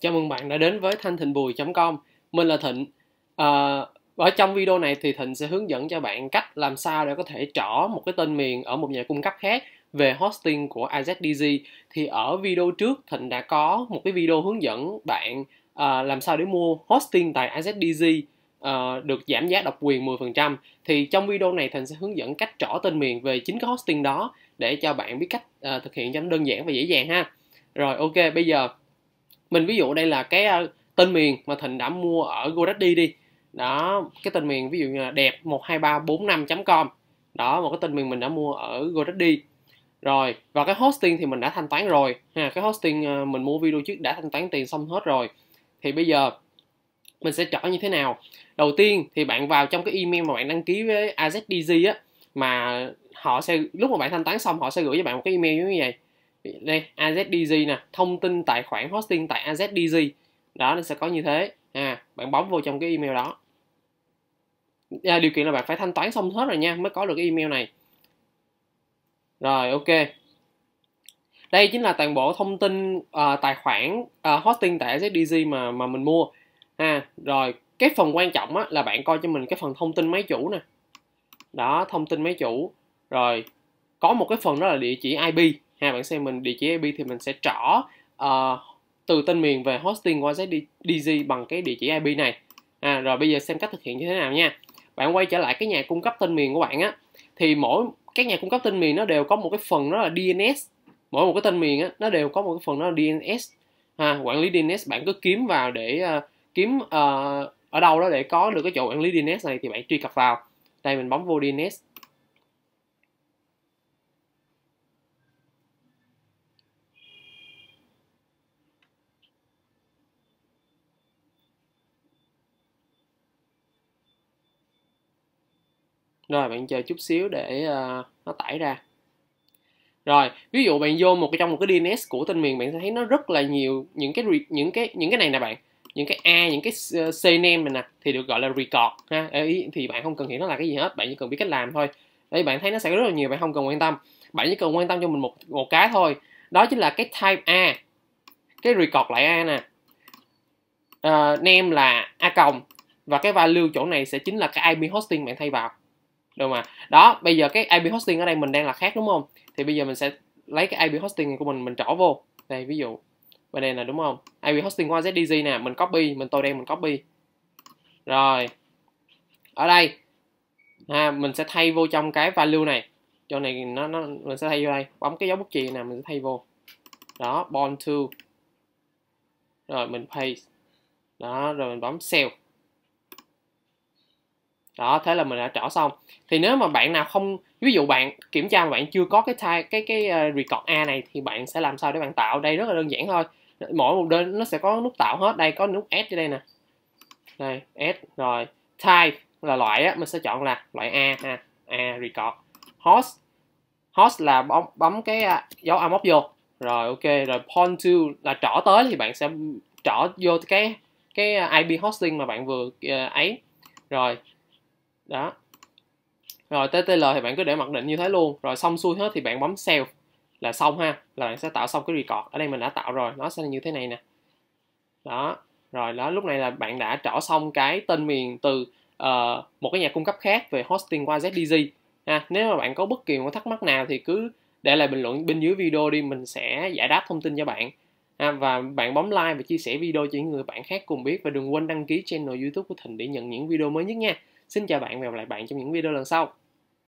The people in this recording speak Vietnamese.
Chào mừng bạn đã đến với thanh thịnh bùi.com Mình là Thịnh à, Ở trong video này thì Thịnh sẽ hướng dẫn cho bạn cách làm sao để có thể trỏ một cái tên miền ở một nhà cung cấp khác về hosting của IZDG Thì ở video trước Thịnh đã có một cái video hướng dẫn bạn à, làm sao để mua hosting tại IZDG Uh, ờ, được giảm giá độc quyền 10% thì trong video này thịnh sẽ hướng dẫn cách trỏ tên miền về chính cái hosting đó để cho bạn biết cách uh, thực hiện cho nó đơn giản và dễ dàng ha. Rồi ok bây giờ mình ví dụ đây là cái tên miền mà thịnh đã mua ở GoDaddy đi đó cái tên miền ví dụ như là đẹp 12345.com đó một cái tên miền mình đã mua ở GoDaddy rồi và cái hosting thì mình đã thanh toán rồi ha cái hosting ờ, mình mua video trước đã thanh toán tiền xong hết rồi thì bây giờ mình sẽ chọn như thế nào đầu tiên thì bạn vào trong cái email mà bạn đăng ký với azdg á mà họ sẽ lúc mà bạn thanh toán xong họ sẽ gửi cho bạn một cái email như vậy đây AZDG nè thông tin tài khoản hosting tại AZDG đó nó sẽ có như thế à bạn bấm vô trong cái email đó à, điều kiện là bạn phải thanh toán xong hết rồi nha mới có được cái email này rồi ok đây chính là toàn bộ thông tin uh, tài khoản uh, hosting tại ZDG mà mà mình mua à rồi cái phần quan trọng á, là bạn coi cho mình cái phần thông tin máy chủ nè đó thông tin máy chủ rồi có một cái phần đó là địa chỉ IP hai bản xem mình địa chỉ IP thì mình sẽ trỏ uh, ờ, từ tên miền về hosting qua ZDG bằng cái địa chỉ IP này à, rồi bây giờ xem cách thực hiện như thế nào nha bạn quay trở lại cái nhà cung cấp tên miền của bạn á thì mỗi các nhà cung cấp tên miền nó đều có một cái phần đó là DNS mỗi một cái tên miền á nó đều có một cái phần đó là DNS à, quản lý DNS bạn cứ kiếm vào để uh, kiếm uh, ở đâu đó để có được cái chỗ quản lý DNS này thì bạn truy cập vào đây mình bấm vô DNS rồi bạn chờ chút xíu để uh, nó tải ra rồi ví dụ bạn vô một cái trong một cái DNS của tên miền bạn sẽ thấy nó rất là nhiều những cái những cái những cái này nè bạn những cái a những cái ờ, cname này nè thì được gọi là record ha ý thì bạn không cần hiểu nó là cái gì hết bạn chỉ cần biết cách làm thôi đây bạn thấy nó sẽ rất là nhiều bạn không cần quan tâm bạn chỉ cần quan tâm cho mình một một cái thôi đó chính là cái type a cái record lại a nè uh, name là a cộng và cái value chỗ này sẽ chính là cái IP hosting bạn thay vào đâu mà đó bây giờ cái IP hosting ở đây mình đang là khác đúng không thì bây giờ mình sẽ lấy cái IP hosting của mình mình trỏ vô đây ví dụ bên đây là đúng không IP hosting qua ZDG nè mình copy mình tôi đen mình copy rồi ở đây ha, mình sẽ thay vô trong cái value này chỗ này nó, nó mình sẽ thay vô đây bấm cái dấu bút chì nè mình sẽ thay vô đó bond to rồi mình paste đó rồi mình bấm sell đó thế là mình đã trỏ xong thì nếu mà bạn nào không ví dụ bạn kiểm tra mà bạn chưa có cái type cái cái ờ, record a này thì bạn sẽ làm sao để bạn tạo đây rất là đơn giản thôi mỗi một đơn nó sẽ có nút tạo hết đây có nút add ở đây nè đây add rồi type là loại á mình sẽ chọn là loại a ha a record host host là bấm bấm cái à, dấu amok vô rồi ok rồi point to là trỏ tới thì bạn sẽ trỏ vô cái cái à, IP hosting mà bạn vừa ờ, ấy rồi đó rồi ttl thì bạn cứ để mặc định như thế luôn rồi xong xuôi hết thì bạn bấm save là xong ha là bạn sẽ tạo xong cái record ở đây mình đã tạo rồi nó sẽ như thế này nè đó rồi đó lúc này là bạn đã trỏ xong cái tên miền từ uh, một cái nhà cung cấp khác về hosting qua ZDG ha nếu mà bạn có bất kỳ một thắc mắc nào thì cứ để lại bình luận bên dưới video đi mình sẽ giải đáp thông tin cho bạn ha, và bạn bấm like và chia sẻ video cho những người bạn khác cùng biết và đừng quên đăng ký channel youtube của thịnh để nhận những video mới nhất nha Xin chào bạn và gặp lại bạn trong những video lần sau.